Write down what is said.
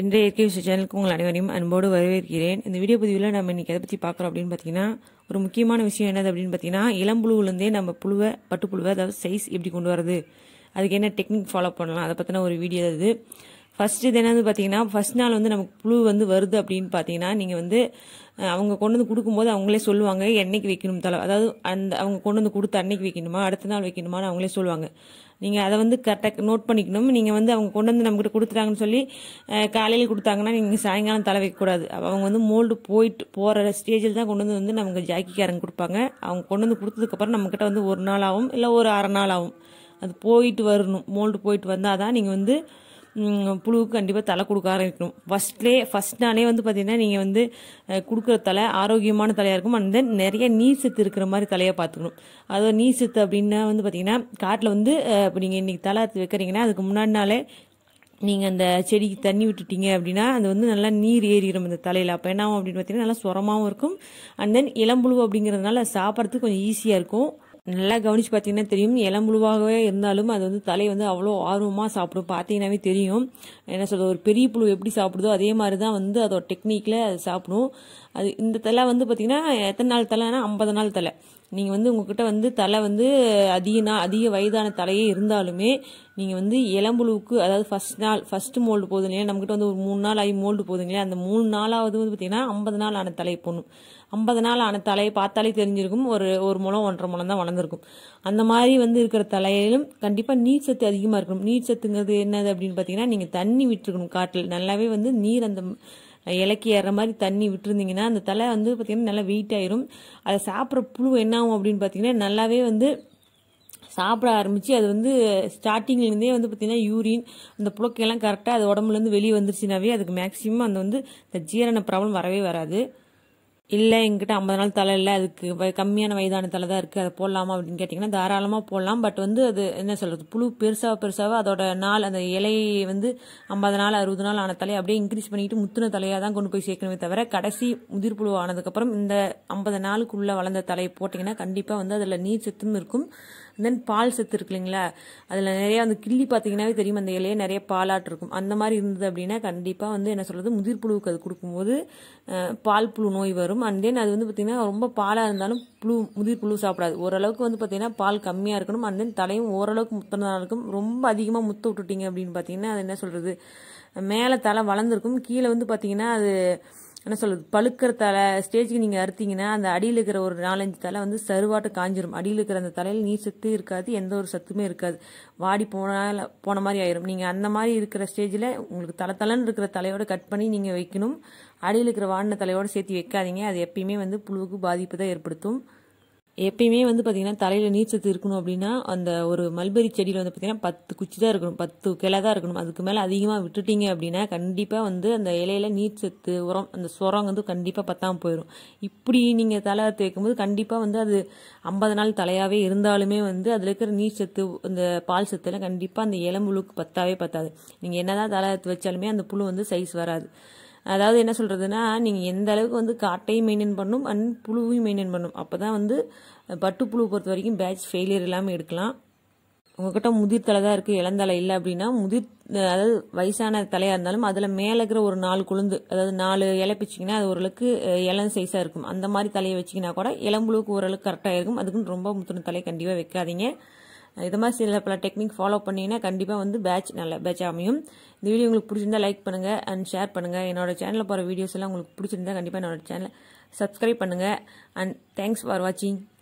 இன்றைய இயற்கை விஷய சேனலுக்கு உங்கள் அனைவரையும் அன்போடு வரவேற்கிறேன் இந்த வீடியோ பதிவில் நம்ம இன்னைக்கு எதை பற்றி பார்க்குறோம் அப்படின்னு பார்த்தீங்கன்னா ஒரு முக்கியமான விஷயம் என்னது அப்படின்னு பார்த்தீங்கன்னா இளம்புழுவுலேருந்தே நம்ம புழுவை பட்டுப்புழுவை அதாவது சைஸ் எப்படி கொண்டு வரது அதுக்கு என்ன டெக்னிக் ஃபாலோ பண்ணலாம் அதை பற்றின ஒரு வீடியோ அது ஃபஸ்ட்டு இது என்னது பார்த்தீங்கன்னா ஃபர்ஸ்ட் நாள் வந்து நமக்கு புழு வந்து வருது அப்படின்னு பார்த்தீங்கன்னா நீங்கள் வந்து அவங்க கொண்டு வந்து கொடுக்கும்போது அவங்களே சொல்லுவாங்க என்னைக்கு வைக்கணும் தலை அதாவது அந்த அவங்க கொண்டு வந்து கொடுத்து அன்னைக்கு வைக்கணுமா அடுத்த நாள் வைக்கணுமான்னு அவங்களே சொல்லுவாங்க நீங்கள் அதை வந்து கரெக்டாக நோட் பண்ணிக்கணும் நீங்கள் வந்து அவங்க கொண்டு வந்து நம்மகிட்ட கொடுத்துட்டாங்கன்னு சொல்லி காலையில் கொடுத்தாங்கன்னா நீங்கள் சாயங்காலம் தலை வைக்கக்கூடாது அவங்க வந்து மோல்டு போயிட்டு போகிற ஸ்டேஜில் தான் கொண்டு வந்து வந்து நமக்கு ஜாக்கிக்காரங்க கொடுப்பாங்க அவங்க கொண்டு வந்து கொடுத்ததுக்கப்புறம் நம்மக்கிட்ட வந்து ஒரு நாள் ஆகும் இல்லை ஒரு அரை நாள் ஆகும் அது போயிட்டு வரணும் மோல்டு போயிட்டு வந்தால் தான் நீங்கள் வந்து புழுவுக்கு கண்டிப்பாக தலை கொடுக்க ஆரம்பிக்கணும் ஃபஸ்ட்லேயே ஃபஸ்ட் நாளே வந்து பார்த்திங்கன்னா நீங்கள் வந்து கொடுக்குற தலை ஆரோக்கியமான தலையாக இருக்கும் அண்ட் தென் நிறைய நீர் சத்து இருக்கிற மாதிரி தலையாக பார்த்துக்கணும் அதோ நீர் சத்து அப்படின்னா வந்து பார்த்திங்கன்னா காட்டில் வந்து இப்போ நீங்கள் இன்றைக்கி தலை வைக்கிறீங்கன்னா அதுக்கு முன்னாடி நாளே நீங்கள் அந்த செடிக்கு தண்ணி விட்டுட்டீங்க அப்படின்னா அது வந்து நல்லா நீர் ஏறிடும் அந்த தலையில் அப்போ என்ன அப்படின்னு பார்த்தீங்கன்னா நல்லா சுரமாகவும் இருக்கும் அண்ட் தென் இளம்புழு அப்படிங்கிறதுனால சாப்பிட்றதுக்கு கொஞ்சம் ஈஸியாக இருக்கும் நல்லா கவனிச்சு பார்த்தீங்கன்னா தெரியும் இளம்புழுவாகவே இருந்தாலும் அது வந்து தலை வந்து அவ்வளோ ஆர்வமாக சாப்பிடும் பார்த்தீங்கன்னாவே தெரியும் என்ன சொல்கிறது ஒரு பெரிய புழு எப்படி சாப்பிடுதோ அதே மாதிரி தான் வந்து அதோட டெக்னிக்கில் அது சாப்பிடும் அது இந்த தலை வந்து பார்த்தீங்கன்னா எத்தனை நாள் தலைன்னா ஐம்பது நாள் தலை நீங்கள் வந்து உங்ககிட்ட வந்து தலை வந்து அதிகனா அதிக வயதான தலையே இருந்தாலுமே நீங்கள் வந்து இளம்புழுவுக்கு அதாவது ஃபஸ்ட் நாள் ஃபஸ்ட்டு மோல்டு போதும் இல்லையா நம்மக்கிட்ட வந்து ஒரு மூணு நாள் ஆகி மோல்டு போதும் இல்லையா அந்த மூணு நாளாவது வந்து பார்த்தீங்கன்னா ஐம்பது நாள் ஆன தலை போடணும் ஐம்பது நாள் ஆன தலையை பார்த்தாலே தெரிஞ்சிருக்கும் ஒரு ஒரு முளம் ஒன்றரை மூலம் தான் வளர்ந்துருக்கும் அந்த மாதிரி வந்து இருக்கிற தலையிலும் கண்டிப்பாக நீர் சத்து அதிகமாக இருக்கணும் நீர் சத்துங்கிறது என்னது அப்படின்னு பார்த்தீங்கன்னா நீங்கள் தண்ணி விட்டுருக்கணும் காட்டில் நல்லாவே வந்து நீர் அந்த இலக்கி ஏற மாதிரி தண்ணி விட்டுருந்தீங்கன்னா அந்த தலை வந்து பார்த்திங்கன்னா நல்லா வெயிட் ஆயிரும் அதை சாப்பிட்ற புழு என்ன ஆகும் அப்படின்னு பார்த்தீங்கன்னா நல்லாவே வந்து சாப்பிட ஆரம்பித்து அது வந்து ஸ்டார்டிங்லேருந்தே வந்து பார்த்திங்கன்னா யூரின் அந்த புழக்கையெல்லாம் கரெக்டாக அது உடம்புலேருந்து வெளியே வந்துருச்சுனாவே அதுக்கு மேக்ஸிமம் அந்த வந்து இந்த ஜீரண ப்ராப்ளம் வரவே வராது இல்லை எங்கிட்ட ஐம்பது நாள் தலை இல்லை அதுக்கு கம்மியான வயதான தலை தான் இருக்குது அதை போடலாமா அப்படின்னு கேட்டிங்கன்னா தாராளமாக போடலாம் பட் வந்து அது என்ன சொல்கிறது புழு பெருசாக பெருசாக அதோட நாள் அந்த இலை வந்து ஐம்பது நாள் அறுபது நாள் ஆன தலையை அப்படியே இன்க்ரீஸ் பண்ணிட்டு முத்துன தலையாக தான் கொண்டு போய் சேர்க்கணுமே தவிர கடைசி முதிர் புழு ஆனதுக்கப்புறம் இந்த ஐம்பது நாளுக்குள்ளே வளர்ந்த தலையை போட்டிங்கன்னா கண்டிப்பாக வந்து அதில் நீர் சத்தும் இருக்கும் தென் பால் சத்து இருக்கு இல்லைங்களா அதில் நிறையா வந்து கிள்ளி பார்த்தீங்கன்னாவே தெரியும் அந்த இலையே நிறைய பாலாட்டு இருக்கும் அந்த மாதிரி இருந்தது அப்படின்னா கண்டிப்பாக வந்து என்ன சொல்கிறது முதிர் புழுவுக்கு அது கொடுக்கும்போது பால் புழு நோய் வரும் அண்ட் தென் அது வந்து பார்த்திங்கன்னா ரொம்ப பாலாக இருந்தாலும் புழு முதிர் புழு சாப்பிடாது ஓரளவுக்கு வந்து பார்த்திங்கன்னா பால் கம்மியாக இருக்கணும் அண்ட் தென் தலையும் ஓரளவுக்கு முத்தினாலும் இருக்கும் ரொம்ப அதிகமாக முத்த விட்டுட்டிங்க அப்படின்னு பார்த்தீங்கன்னா அது என்ன சொல்கிறது மேலே தலை வளர்ந்துருக்கும் கீழே வந்து பார்த்தீங்கன்னா அது என்ன சொல்றது பழுக்கிற தலை ஸ்டேஜுக்கு நீங்கள் அறுத்தீங்கன்னா அந்த அடியில் இருக்கிற ஒரு நாலஞ்சு தலை வந்து சருவாட்டு காஞ்சிரும் அடியில் இருக்கிற அந்த தலையில் நீர் சத்து இருக்காது எந்த ஒரு சத்துமே இருக்காது வாடி போனால் போன மாதிரி ஆயிரும் நீங்கள் அந்த மாதிரி இருக்கிற ஸ்டேஜில் உங்களுக்கு தலை தலைன்னு இருக்கிற தலையோட கட் பண்ணி நீங்கள் வைக்கணும் அடியில் இருக்கிற வாடின தலையோட சேர்த்து வைக்காதீங்க அது எப்பயுமே வந்து புழுவுக்கு பாதிப்பு தான் ஏற்படுத்தும் எப்பயுமே வந்து பார்த்திங்கன்னா தலையில் நீர் சத்து இருக்கணும் அப்படின்னா அந்த ஒரு மல்பெரி செடியில் வந்து பார்த்தீங்கன்னா பத்து குச்சி தான் இருக்கணும் பத்து கிளை தான் இருக்கணும் அதுக்கு மேலே அதிகமாக விட்டுட்டிங்க அப்படின்னா கண்டிப்பாக வந்து அந்த இலையில நீர் சத்து உரம் அந்த சுரம் வந்து கண்டிப்பாக பத்தாமல் போயிடும் இப்படி நீங்கள் தலை தேய்க்கும் போது கண்டிப்பாக வந்து அது ஐம்பது நாள் தலையாகவே இருந்தாலுமே வந்து அதில் இருக்கிற நீர் சத்து அந்த பால் சத்துலாம் கண்டிப்பாக அந்த இளம்புழுக்கு பத்தாவே பத்தாது நீங்கள் என்ன தான் தலை வச்சாலுமே அந்த புழு வந்து சைஸ் வராது அதாவது என்ன சொல்கிறதுன்னா நீங்கள் எந்த அளவுக்கு வந்து காட்டையும் மெயின்டைன் பண்ணணும் அண்ட் புழுவையும் மெயின்டைன் பண்ணும் அப்போ தான் வந்து பட்டுப்புழு பொறுத்த வரைக்கும் பேட்ச் ஃபெயிலியர் இல்லாமல் எடுக்கலாம் உங்ககிட்ட முதிர் தலை தான் இருக்குது இளந்தலை இல்லை அப்படின்னா முதிர் அதாவது வயசான தலையாக இருந்தாலும் அதில் மேலே இருக்கிற ஒரு நாலு குழுந்து அதாவது நாலு இலை பிச்சிங்கன்னா அது ஓரளவுக்கு இளம் சைஸாக இருக்கும் அந்த மாதிரி தலையை வச்சிங்கன்னா கூட இளம்புழுவுக்கு ஓரளவுக்கு கரெக்டாக இருக்கும் அதுக்குன்னு ரொம்ப முத்தின தலையை கண்டிப்பாக வைக்காதீங்க இது மாதிரி சில பல டெக்னிக் ஃபாலோ பண்ணிங்கன்னா கண்டிப்பாக வந்து பேட்ச் நல்ல பேட்ச் அமையும் இந்த வீடியோ உங்களுக்கு பிடிச்சிருந்தா லைக் பண்ணுங்கள் அண்ட் ஷேர் பண்ணுங்கள் என்னோட சேனலில் போகிற வீடியோஸ் எல்லாம் உங்களுக்கு பிடிச்சிருந்தா கண்டிப்பாக என்னோட சேனலை சப்ஸ்கிரைப் பண்ணுங்கள் அண்ட் தேங்க்ஸ் ஃபார் வாட்சிங்